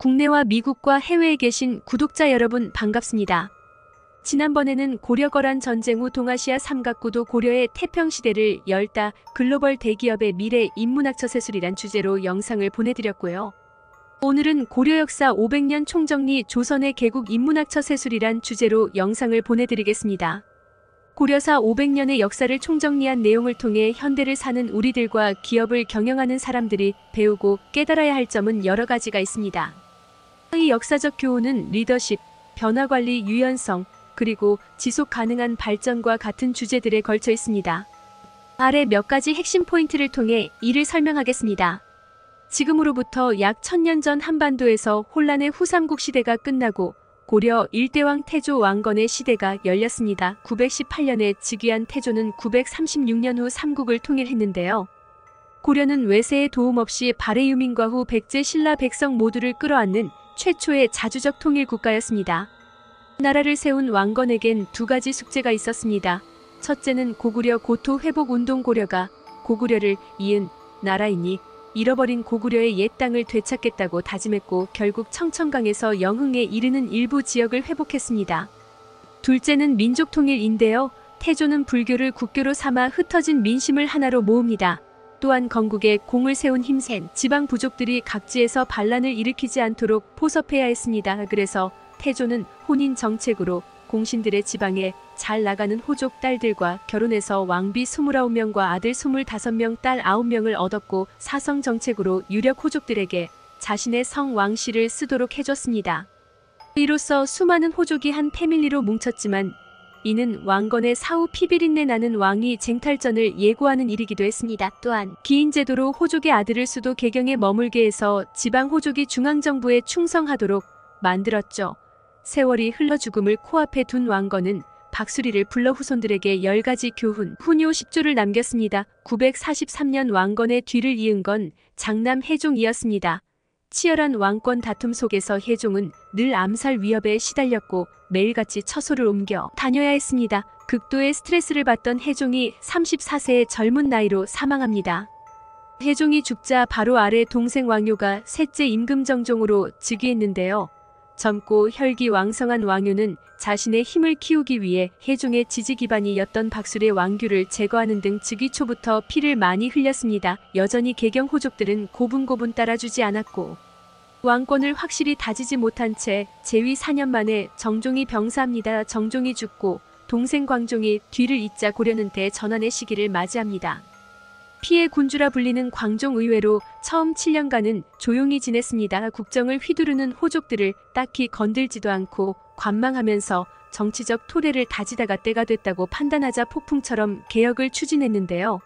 국내와 미국과 해외에 계신 구독자 여러분 반갑습니다. 지난번에는 고려거란 전쟁 후 동아시아 삼각구도 고려의 태평시대를 열다 글로벌 대기업의 미래 인문학처 세술이란 주제로 영상을 보내드렸고요. 오늘은 고려 역사 500년 총정리 조선의 개국 인문학처 세술이란 주제로 영상을 보내드리겠습니다. 고려사 500년의 역사를 총정리한 내용을 통해 현대를 사는 우리들과 기업을 경영하는 사람들이 배우고 깨달아야 할 점은 여러 가지가 있습니다. 이 역사적 교훈은 리더십, 변화관리 유연성, 그리고 지속 가능한 발전과 같은 주제들에 걸쳐 있습니다. 아래 몇 가지 핵심 포인트를 통해 이를 설명하겠습니다. 지금으로부터 약 천 년 전 한반도에서 혼란의 후삼국 시대가 끝나고 고려 일대왕 태조 왕건의 시대가 열렸습니다. 918년에 즉위한 태조는 936년 후 삼국을 통일했는데요. 고려는 외세의 도움 없이 발해 유민과 후 백제 신라 백성 모두를 끌어안는 최초의 자주적 통일 국가였습니다. 나라를 세운 왕건에겐 두 가지 숙제가 있었습니다. 첫째는 고구려 고토 회복 운동 고려가 고구려를 이은 나라이니 잃어버린 고구려의 옛 땅을 되찾겠다고 다짐했고 결국 청천강에서 영흥에 이르는 일부 지역을 회복했습니다. 둘째는 민족 통일인데요. 태조는 불교를 국교로 삼아 흩어진 민심을 하나로 모읍니다. 또한 건국에 공을 세운 힘센 지방 부족들이 각지에서 반란을 일으키지 않도록 포섭해야 했습니다. 그래서 태조는 혼인 정책으로 공신들의 지방에 잘 나가는 호족 딸들과 결혼해서 왕비 29명과 아들 25명 딸 9명을 얻었고 사성 정책으로 유력 호족들에게 자신의 성왕씨를 쓰도록 해줬습니다. 이로써 수많은 호족이 한 패밀리로 뭉쳤지만 이는 왕건의 사후 피비린내 나는 왕이 쟁탈전을 예고하는 일이기도 했습니다. 또한 기인 제도로 호족의 아들을 수도 개경에 머물게 해서 지방 호족이 중앙정부에 충성하도록 만들었죠. 세월이 흘러 죽음을 코앞에 둔 왕건은 박수리를 불러 후손들에게 열가지 교훈, 훈요 10조를 남겼습니다. 943년 왕건의 뒤를 이은 건 장남 혜종이었습니다. 치열한 왕권 다툼 속에서 혜종은 늘 암살 위협에 시달렸고 매일같이 처소를 옮겨 다녀야 했습니다. 극도의 스트레스를 받던 혜종이 34세의 젊은 나이로 사망합니다. 혜종이 죽자 바로 아래 동생 왕효가 셋째 임금정종으로 즉위했는데요. 젊고 혈기 왕성한 왕효는 자신의 힘을 키우기 위해 혜종의 지지 기반이었던 박술의 왕규를 제거하는 등 즉위 초부터 피를 많이 흘렸습니다. 여전히 개경 호족들은 고분고분 따라주지 않았고 왕권을 확실히 다지지 못한 채 재위 4년 만에 정종이 병사합니다. 정종이 죽고 동생 광종이 뒤를 잇자 고려는 대 전환의 시기를 맞이합니다. 피해 군주라 불리는 광종 의외로 처음 7년간은 조용히 지냈습니다. 국정을 휘두르는 호족들을 딱히 건들지도 않고 관망하면서 정치적 토대를 다지다가 때가 됐다고 판단하자 폭풍처럼 개혁을 추진했는데요.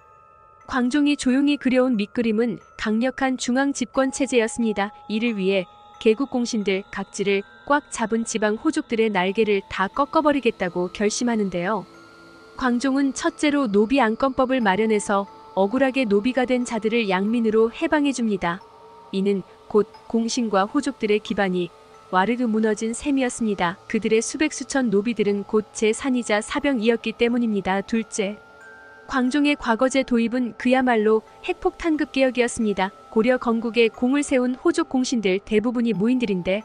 광종이 조용히 그려온 밑그림은 강력한 중앙 집권 체제였습니다. 이를 위해 개국 공신들 각지를 꽉 잡은 지방 호족들의 날개를 다 꺾어버리겠다고 결심하는데요. 광종은 첫째로 노비 안건법을 마련해서 억울하게 노비가 된 자들을 양민으로 해방해줍니다. 이는 곧 공신과 호족들의 기반이 와르르 무너진 셈이었습니다. 그들의 수백 수천 노비들은 곧 제 산이자 사병이었기 때문입니다. 둘째, 광종의 과거제 도입은 그야말로 핵폭탄급 개혁이었습니다. 고려 건국에 공을 세운 호족 공신들 대부분이 무인들인데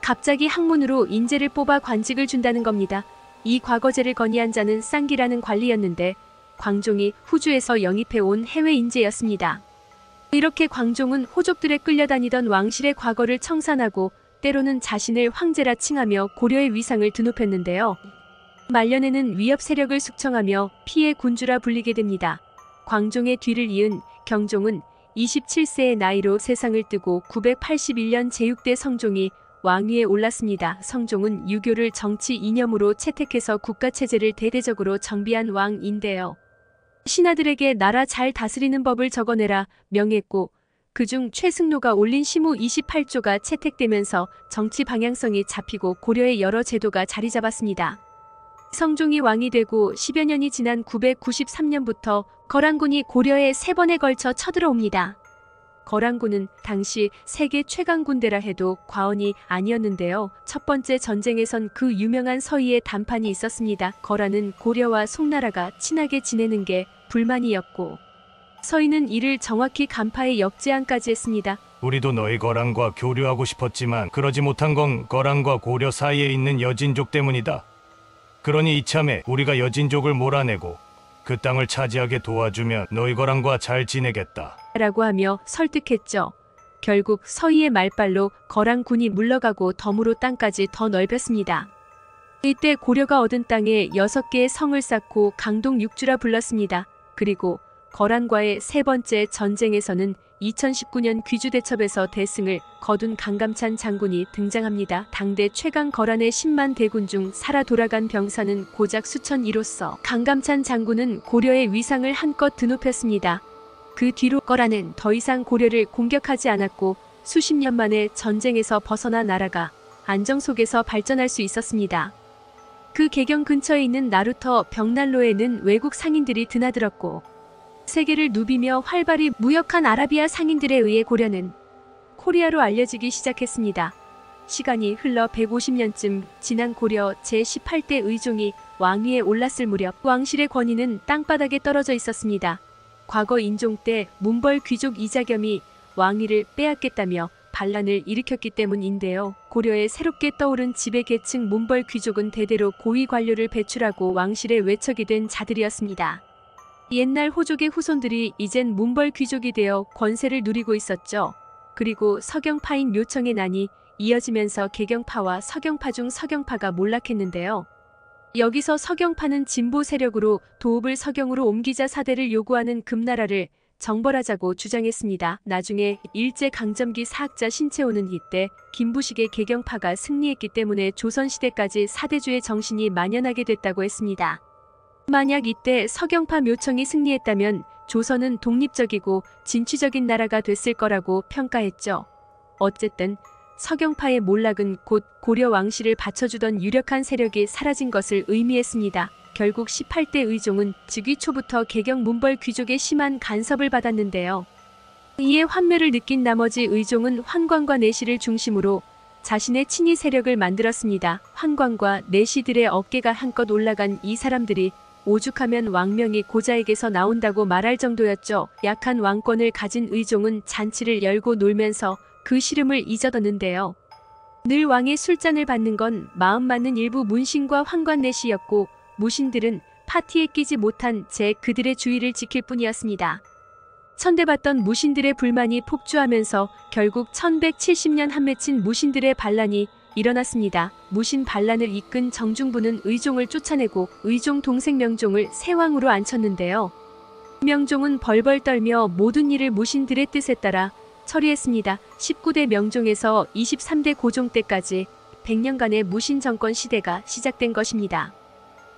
갑자기 학문으로 인재를 뽑아 관직을 준다는 겁니다. 이 과거제를 건의한 자는 쌍기라는 관리였는데 광종이 후주에서 영입해온 해외 인재였습니다. 이렇게 광종은 호족들에 끌려다니던 왕실의 과거를 청산하고 때로는 자신을 황제라 칭하며 고려의 위상을 드높였는데요. 말년에는 위협 세력을 숙청하며 피해 군주라 불리게 됩니다. 광종의 뒤를 이은 경종은 27세의 나이로 세상을 뜨고 981년 제6대 성종이 왕위에 올랐습니다. 성종은 유교를 정치 이념으로 채택해서 국가체제를 대대적으로 정비한 왕인데요. 신하들에게 나라 잘 다스리는 법을 적어내라 명했고 그중 최승로가 올린 시무 28조가 채택되면서 정치 방향성이 잡히고 고려의 여러 제도가 자리 잡았습니다. 성종이 왕이 되고 10여 년이 지난 993년부터 거란군이 고려에 세 번에 걸쳐 쳐들어옵니다. 거란군은 당시 세계 최강 군대라 해도 과언이 아니었는데요. 첫 번째 전쟁에선 그 유명한 서희의 단판이 있었습니다. 거란은 고려와 송나라가 친하게 지내는 게 불만이었고 서희는 이를 정확히 간파의 역제안까지 했습니다. 우리도 너희 거란과 교류하고 싶었지만 그러지 못한 건 거란과 고려 사이에 있는 여진족 때문이다. 그러니 이참에 우리가 여진족을 몰아내고 그 땅을 차지하게 도와주면 너희 거랑과 잘 지내겠다. 라고 하며 설득했죠. 결국 서희의 말발로 거랑군이 물러가고 덤으로 땅까지 더 넓혔습니다. 이때 고려가 얻은 땅에 여섯 개의 성을 쌓고 강동 육주라 불렀습니다. 그리고 거란과의 세 번째 전쟁에서는 2019년 귀주대첩에서 대승을 거둔 강감찬 장군이 등장합니다. 당대 최강 거란의 10만 대군 중 살아 돌아간 병사는 고작 수천이로서 강감찬 장군은 고려의 위상을 한껏 드높였습니다. 그 뒤로 거란은 더 이상 고려를 공격하지 않았고 수십 년 만에 전쟁에서 벗어나 나라가 안정 속에서 발전할 수 있었습니다. 그 개경 근처에 있는 나루터 병난로에는 외국 상인들이 드나들었고 세계를 누비며 활발히 무역한 아라비아 상인들에 의해 고려는 코리아로 알려지기 시작했습니다. 시간이 흘러 150년쯤 지난 고려 제18대 의종이 왕위에 올랐을 무렵 왕실의 권위는 땅바닥에 떨어져 있었습니다. 과거 인종 때 문벌 귀족 이자겸이 왕위를 빼앗겠다며 반란을 일으켰기 때문인데요. 고려에 새롭게 떠오른 지배계층 문벌 귀족은 대대로 고위 관료를 배출하고 왕실의 외척이 된 자들이었습니다. 옛날 호족의 후손들이 이젠 문벌 귀족이 되어 권세를 누리고 있었죠. 그리고 서경파인 요청의 난이 이어지면서 개경파와 서경파 중 서경파가 몰락했는데요. 여기서 서경파는 진보 세력으로 도읍을 서경으로 옮기자 사대를 요구하는 금나라를 정벌하자고 주장했습니다. 나중에 일제 강점기 사학자 신채호는 이때 김부식의 개경파가 승리했기 때문에 조선시대까지 사대주의 정신이 만연하게 됐다고 했습니다. 만약 이때 서경파 묘청이 승리했다면 조선은 독립적이고 진취적인 나라가 됐을 거라고 평가했죠. 어쨌든 서경파의 몰락은 곧 고려 왕실을 받쳐주던 유력한 세력이 사라진 것을 의미했습니다. 결국 18대 의종은 즉위 초부터 개경 문벌 귀족의 심한 간섭을 받았는데요. 이에 환멸을 느낀 나머지 의종은 환관과 내시를 중심으로 자신의 친위 세력을 만들었습니다. 환관과 내시들의 어깨가 한껏 올라간 이 사람들이 오죽하면 왕명이 고자에게서 나온다고 말할 정도였죠. 약한 왕권을 가진 의종은 잔치를 열고 놀면서 그 시름을 잊어뒀는데요. 늘 왕의 술잔을 받는 건 마음 맞는 일부 문신과 황관내시였고 무신들은 파티에 끼지 못한 제 그들의 주의를 지킬 뿐이었습니다. 천대받던 무신들의 불만이 폭주하면서 결국 1170년 한맺힌 무신들의 반란이 일어났습니다. 무신 반란을 이끈 정중부는 의종을 쫓아내고 의종 동생 명종을 세왕으로 앉혔는데요. 명종은 벌벌 떨며 모든 일을 무신들의 뜻에 따라 처리했습니다. 19대 명종에서 23대 고종 때까지 100년간의 무신 정권 시대가 시작된 것입니다.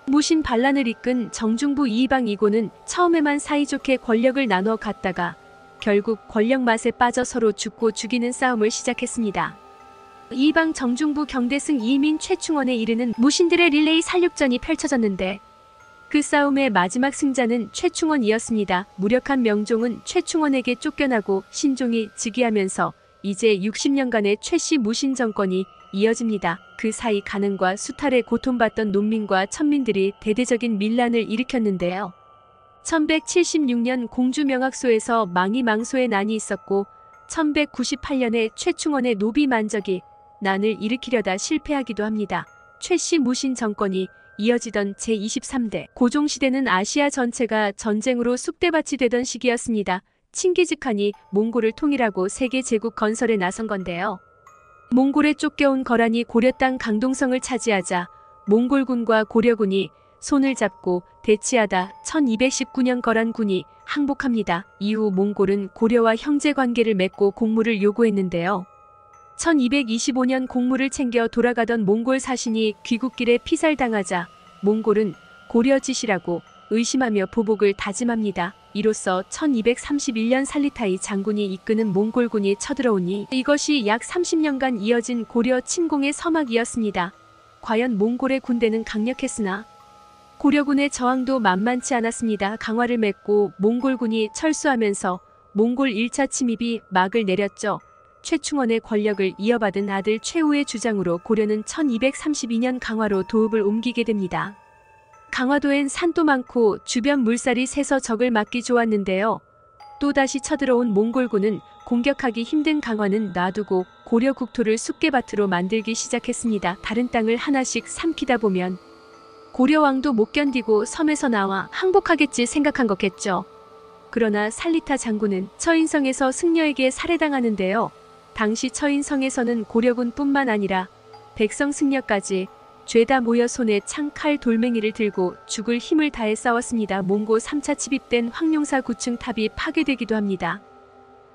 무신 반란을 이끈 정중부 이방 이고는 처음에만 사이좋게 권력을 나눠 갔다가 결국 권력 맛에 빠져 서로 죽고 죽이는 싸움을 시작했습니다. 이방 정중부 경대승 이민 최충원에 이르는 무신들의 릴레이 살육전이 펼쳐졌는데 그 싸움의 마지막 승자는 최충원이었습니다. 무력한 명종은 최충원에게 쫓겨나고 신종이 즉위하면서 이제 60년간의 최씨 무신 정권이 이어집니다. 그 사이 가능과 수탈에 고통받던 농민과 천민들이 대대적인 밀란을 일으켰는데요. 1176년 공주명학소에서 망이 망소의 난이 있었고 1198년에 최충원의 노비 만적이 난을 일으키려다 실패하기도 합니다. 최씨 무신 정권이 이어지던 제23대 고종시대는 아시아 전체가 전쟁으로 숙대밭이 되던 시기였습니다. 칭기즈칸이 몽골을 통일하고 세계 제국 건설에 나선 건데요. 몽골에 쫓겨온 거란이 고려 땅 강동성을 차지하자 몽골군과 고려군이 손을 잡고 대치하다 1219년 거란군이 항복합니다. 이후 몽골은 고려와 형제 관계를 맺고 공무를 요구했는데요. 1225년 공물을 챙겨 돌아가던 몽골 사신이 귀국길에 피살당하자 몽골은 고려지시라고 의심하며 보복을 다짐합니다. 이로써 1231년 살리타이 장군이 이끄는 몽골군이 쳐들어오니 이것이 약 30년간 이어진 고려 침공의 서막이었습니다. 과연 몽골의 군대는 강력했으나 고려군의 저항도 만만치 않았습니다. 강화를 맺고 몽골군이 철수하면서 몽골 1차 침입이 막을 내렸죠. 최충원의 권력을 이어받은 아들 최후의 주장으로 고려는 1232년 강화로 도읍을 옮기게 됩니다. 강화도엔 산도 많고 주변 물살이 세서 적을 막기 좋았는데요. 또다시 쳐들어온 몽골군은 공격하기 힘든 강화는 놔두고 고려 국토를 숲개밭으로 만들기 시작했습니다. 다른 땅을 하나씩 삼키다 보면 고려왕도 못 견디고 섬에서 나와 항복하겠지 생각한 거겠죠. 그러나 살리타 장군은 처인성에서 승려에게 살해당하는데요. 당시 처인성에서는 고려군뿐만 아니라 백성 승려까지 죄다 모여 손에 창칼 돌멩이를 들고 죽을 힘을 다해 싸웠습니다. 몽고 3차 침입된 황룡사 9층 탑이 파괴되기도 합니다.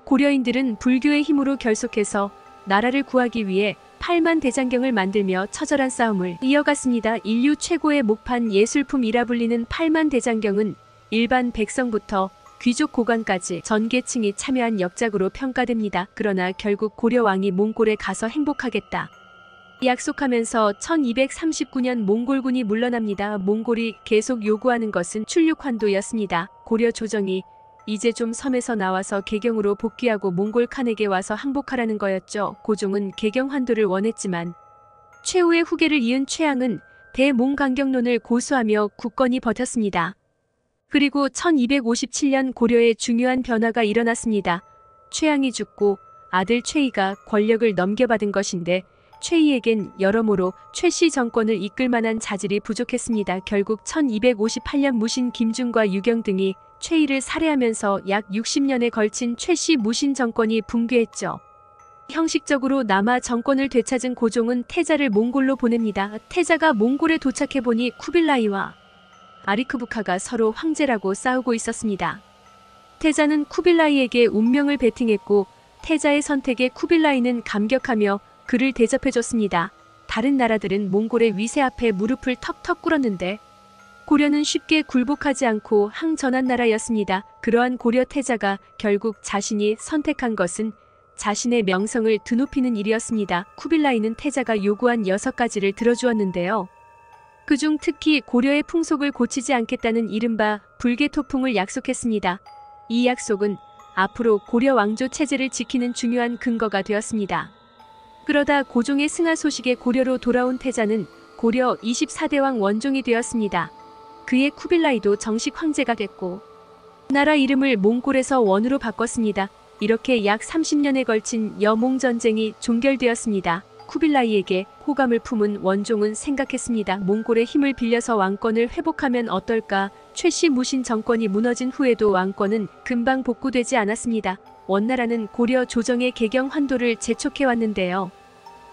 고려인들은 불교의 힘으로 결속해서 나라를 구하기 위해 8만 대장경을 만들며 처절한 싸움을 이어갔습니다. 인류 최고의 목판 예술품이라 불리는 8만 대장경은 일반 백성부터 귀족 고관까지 전계층이 참여한 역작으로 평가됩니다. 그러나 결국 고려왕이 몽골에 가서 행복하겠다. 약속하면서 1239년 몽골군이 물러납니다. 몽골이 계속 요구하는 것은 출륙 환도였습니다. 고려 조정이 이제 좀 섬에서 나와서 개경으로 복귀하고 몽골 칸에게 와서 항복하라는 거였죠. 고종은 개경 환도를 원했지만 최후의 후계를 이은 최양은 대몽강경론을 고수하며 굳건히 버텼습니다. 그리고 1257년 고려에 중요한 변화가 일어났습니다. 최양이 죽고 아들 최희가 권력을 넘겨받은 것인데 최희에겐 여러모로 최씨 정권을 이끌 만한 자질이 부족했습니다. 결국 1258년 무신 김준과 유경 등이 최희를 살해하면서 약 60년에 걸친 최씨 무신 정권이 붕괴했죠. 형식적으로 남아 정권을 되찾은 고종은 태자를 몽골로 보냅니다. 태자가 몽골에 도착해보니 쿠빌라이와 아리크부카가 서로 황제라고 싸우고 있었습니다. 태자는 쿠빌라이에게 운명을 베팅했고 태자의 선택에 쿠빌라이는 감격하며 그를 대접해줬습니다. 다른 나라들은 몽골의 위세 앞에 무릎을 턱턱 꿇었는데 고려는 쉽게 굴복하지 않고 항전한 나라였습니다. 그러한 고려 태자가 결국 자신이 선택한 것은 자신의 명성을 드높이는 일이었습니다. 쿠빌라이는 태자가 요구한 여섯 가지를 들어주었는데요. 그중 특히 고려의 풍속을 고치지 않겠다는 이른바 불개토풍을 약속했습니다. 이 약속은 앞으로 고려 왕조 체제를 지키는 중요한 근거가 되었습니다. 그러다 고종의 승하 소식에 고려로 돌아온 태자는 고려 24대왕 원종이 되었습니다. 그의 쿠빌라이도 정식 황제가 됐고 나라 이름을 몽골에서 원으로 바꿨습니다. 이렇게 약 30년에 걸친 여몽 전쟁이 종결되었습니다. 쿠빌라이에게 호감을 품은 원종은 생각했습니다. 몽골의 힘을 빌려서 왕권을 회복하면 어떨까? 최씨 무신 정권이 무너진 후에도 왕권은 금방 복구되지 않았습니다. 원나라는 고려 조정의 개경 환도를 재촉해왔는데요.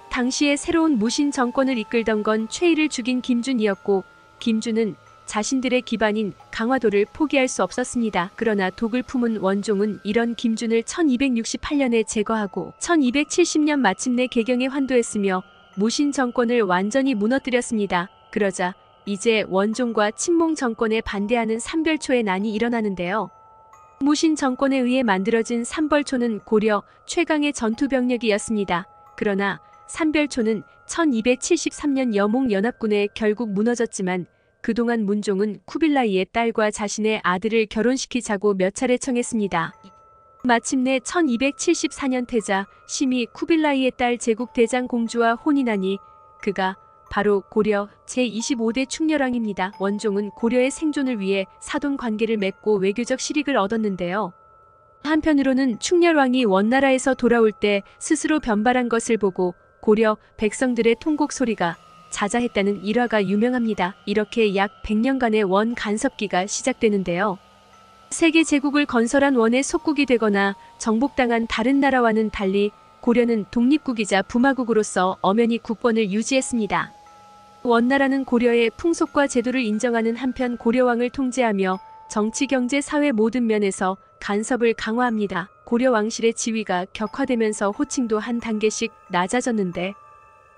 당시에 새로운 무신 정권을 이끌던 건 최희를 죽인 김준이었고 김준은 자신들의 기반인 강화도를 포기할 수 없었습니다. 그러나 독을 품은 원종은 이런 김준을 1268년에 제거하고 1270년 마침내 개경에 환도했으며 무신 정권을 완전히 무너뜨렸습니다. 그러자 이제 원종과 친몽 정권에 반대하는 삼별초의 난이 일어나는데요. 무신 정권에 의해 만들어진 삼벌초는 고려 최강의 전투병력이었습니다. 그러나 삼별초는 1273년 여몽연합군에 결국 무너졌지만 그동안 문종은 쿠빌라이의 딸과 자신의 아들을 결혼시키자고 몇 차례 청했습니다. 마침내 1274년 태자 심이 쿠빌라이의 딸 제국 대장 공주와 혼인하니 그가 바로 고려 제25대 충렬왕입니다. 원종은 고려의 생존을 위해 사돈 관계를 맺고 외교적 실익을 얻었는데요. 한편으로는 충렬왕이 원나라에서 돌아올 때 스스로 변발한 것을 보고 고려 백성들의 통곡 소리가 자자했다는 일화가 유명합니다. 이렇게 약 100년간의 원 간섭기가 시작되는데요. 세계 제국을 건설한 원의 속국이 되거나 정복당한 다른 나라와는 달리 고려는 독립국이자 부마국으로서 엄연히 국권을 유지했습니다. 원나라는 고려의 풍속과 제도를 인정하는 한편 고려왕을 통제하며 정치, 경제, 사회 모든 면에서 간섭을 강화합니다. 고려 왕실의 지위가 격화되면서 호칭도 한 단계씩 낮아졌는데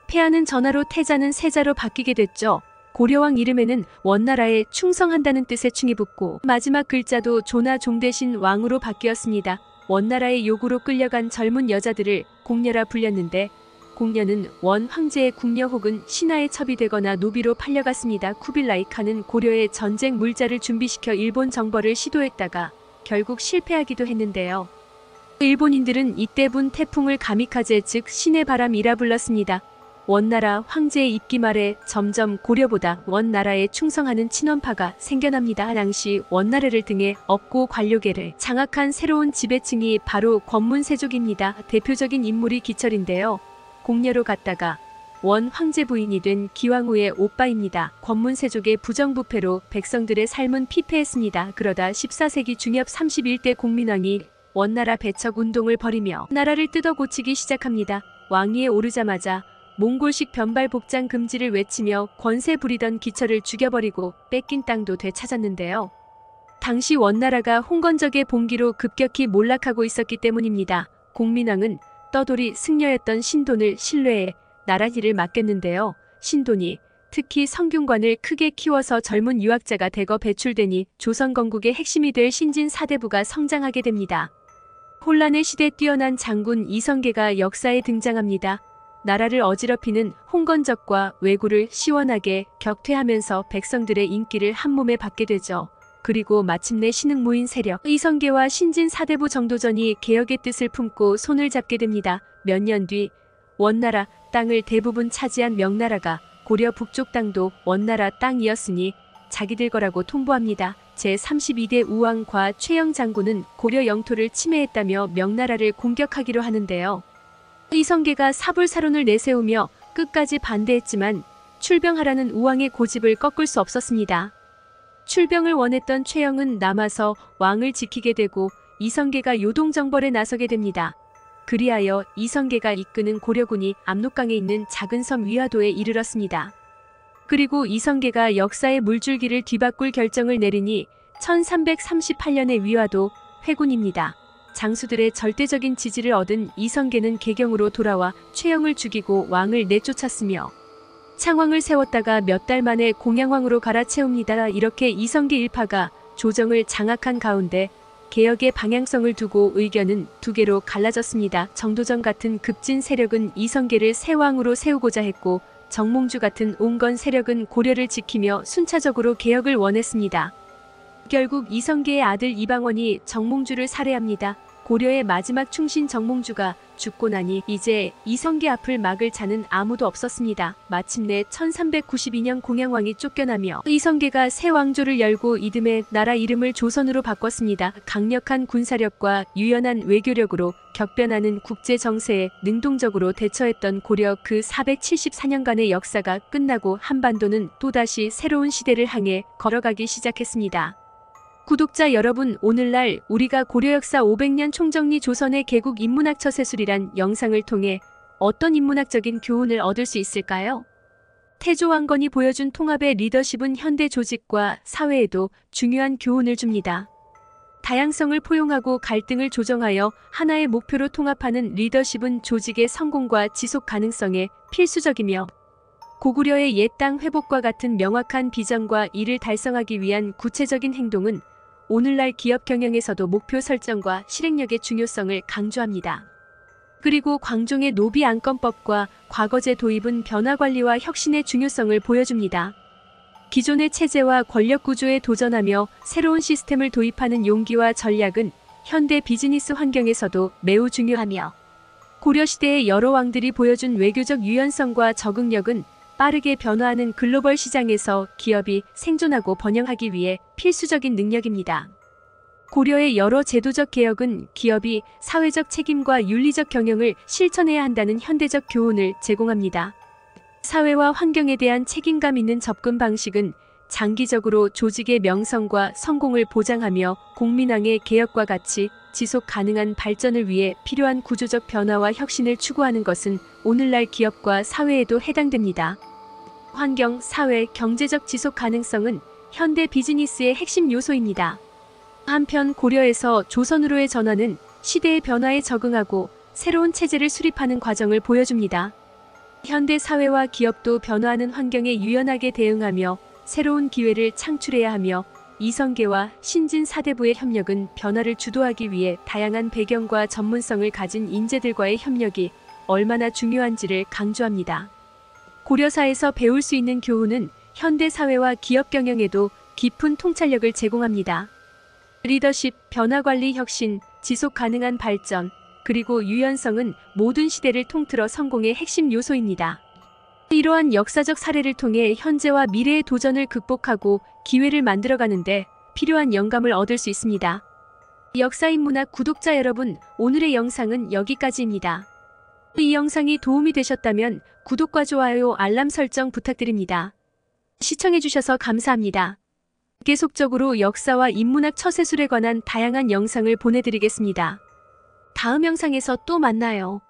폐하는 전하로 태자는 세자로 바뀌게 됐죠. 고려왕 이름에는 원나라에 충성한다는 뜻의 충이 붙고 마지막 글자도 조나 종 대신 왕으로 바뀌었습니다. 원나라의 요구로 끌려간 젊은 여자들을 공녀라 불렸는데 공녀는 원 황제의 궁녀 혹은 신하의 첩이 되거나 노비로 팔려갔습니다. 쿠빌라이 카는 고려의 전쟁 물자를 준비시켜 일본 정벌을 시도했다가 결국 실패하기도 했는데요. 일본인들은 이때분 태풍을 가미카제 즉 신의 바람이라 불렀습니다. 원나라 황제의 입기말에 점점 고려보다 원나라에 충성하는 친원파가 생겨납니다. 당시 원나라를 등에 업고 관료계를 장악한 새로운 지배층이 바로 권문세족입니다. 대표적인 인물이 기철인데요. 공녀로 갔다가 원 황제 부인이 된 기왕후의 오빠입니다. 권문세족의 부정부패로 백성들의 삶은 피폐했습니다. 그러다 14세기 중엽 31대 국민왕이 원나라 배척 운동을 벌이며 나라를 뜯어 고치기 시작합니다. 왕위에 오르자마자 몽골식 변발 복장 금지를 외치며 권세 부리던 기철을 죽여버리고 뺏긴 땅도 되찾았는데요. 당시 원나라가 홍건적의 봉기로 급격히 몰락하고 있었기 때문입니다. 공민왕은 떠돌이 승려였던 신돈을 신뢰해 나라 일을 맡겼는데요. 신돈이 특히 성균관을 크게 키워서 젊은 유학자가 대거 배출되니 조선건국의 핵심이 될 신진 사대부가 성장하게 됩니다. 혼란의 시대 뛰어난 장군 이성계가 역사에 등장합니다. 나라를 어지럽히는 홍건적과 왜구를 시원하게 격퇴하면서 백성들의 인기를 한몸에 받게 되죠. 그리고 마침내 신흥무인 세력 의성계와 신진 사대부 정도전이 개혁의 뜻을 품고 손을 잡게 됩니다. 몇 년 뒤 원나라 땅을 대부분 차지한 명나라가 고려 북쪽 땅도 원나라 땅이었으니 자기들 거라고 통보합니다. 제32대 우왕과 최영 장군은 고려 영토를 침해했다며 명나라를 공격하기로 하는데요. 이성계가 사불사론을 내세우며 끝까지 반대했지만 출병하라는 우왕의 고집을 꺾을 수 없었습니다. 출병을 원했던 최영은 남아서 왕을 지키게 되고 이성계가 요동정벌에 나서게 됩니다. 그리하여 이성계가 이끄는 고려군이 압록강에 있는 작은 섬 위화도에 이르렀습니다. 그리고 이성계가 역사의 물줄기를 뒤바꿀 결정을 내리니 1338년의 위화도 회군입니다. 장수들의 절대적인 지지를 얻은 이성계는 개경으로 돌아와 최영을 죽이고 왕을 내쫓았으며 창왕을 세웠다가 몇 달 만에 공양왕으로 갈아채웁니다. 이렇게 이성계 일파가 조정을 장악한 가운데 개혁의 방향성을 두고 의견은 두 개로 갈라졌습니다. 정도전 같은 급진 세력은 이성계를 세왕으로 세우고자 했고 정몽주 같은 온건 세력은 고려를 지키며 순차적으로 개혁을 원했습니다. 결국 이성계의 아들 이방원이 정몽주를 살해합니다. 고려의 마지막 충신 정몽주가 죽고 나니 이제 이성계 앞을 막을 자는 아무도 없었습니다. 마침내 1392년 공양왕이 쫓겨나며 이성계가 새 왕조를 열고 이듬해 나라 이름을 조선으로 바꿨습니다. 강력한 군사력과 유연한 외교력으로 격변하는 국제 정세에 능동적으로 대처했던 고려 그 474년간의 역사가 끝나고 한반도는 또다시 새로운 시대를 향해 걸어가기 시작했습니다. 구독자 여러분 오늘날 우리가 고려역사 500년 총정리 조선의 개국 인문학 처세술이란 영상을 통해 어떤 인문학적인 교훈을 얻을 수 있을까요? 태조왕건이 보여준 통합의 리더십은 현대 조직과 사회에도 중요한 교훈을 줍니다. 다양성을 포용하고 갈등을 조정하여 하나의 목표로 통합하는 리더십은 조직의 성공과 지속 가능성에 필수적이며 고구려의 옛 땅 회복과 같은 명확한 비전과 이를 달성하기 위한 구체적인 행동은 오늘날 기업 경영에서도 목표 설정과 실행력의 중요성을 강조합니다. 그리고 광종의 노비 안건법과 과거제 도입은 변화 관리와 혁신의 중요성을 보여줍니다. 기존의 체제와 권력 구조에 도전하며 새로운 시스템을 도입하는 용기와 전략은 현대 비즈니스 환경에서도 매우 중요하며 고려시대의 여러 왕들이 보여준 외교적 유연성과 적응력은 빠르게 변화하는 글로벌 시장에서 기업이 생존하고 번영하기 위해 필수적인 능력입니다. 고려의 여러 제도적 개혁은 기업이 사회적 책임과 윤리적 경영을 실천해야 한다는 현대적 교훈을 제공합니다. 사회와 환경에 대한 책임감 있는 접근 방식은 장기적으로 조직의 명성과 성공을 보장하며 국민왕의 개혁과 같이 지속 가능한 발전을 위해 필요한 구조적 변화와 혁신을 추구하는 것은 오늘날 기업과 사회에도 해당됩니다. 환경, 사회, 경제적 지속 가능성은 현대 비즈니스의 핵심 요소입니다. 한편 고려에서 조선으로의 전환은 시대의 변화에 적응하고 새로운 체제를 수립하는 과정을 보여줍니다. 현대 사회와 기업도 변화하는 환경에 유연하게 대응하며 새로운 기회를 창출해야 하며 이성계와 신진 사대부의 협력은 변화를 주도하기 위해 다양한 배경과 전문성을 가진 인재들과의 협력이 얼마나 중요한지를 강조합니다. 고려사에서 배울 수 있는 교훈은 현대 사회와 기업 경영에도 깊은 통찰력을 제공합니다. 리더십, 변화관리 혁신, 지속 가능한 발전, 그리고 유연성은 모든 시대를 통틀어 성공의 핵심 요소입니다. 이러한 역사적 사례를 통해 현재와 미래의 도전을 극복하고 기회를 만들어가는데 필요한 영감을 얻을 수 있습니다. 역사인 문학 구독자 여러분, 오늘의 영상은 여기까지입니다. 이 영상이 도움이 되셨다면 구독과 좋아요, 알람 설정 부탁드립니다. 시청해주셔서 감사합니다. 계속적으로 역사와 인문학 처세술에 관한 다양한 영상을 보내드리겠습니다. 다음 영상에서 또 만나요.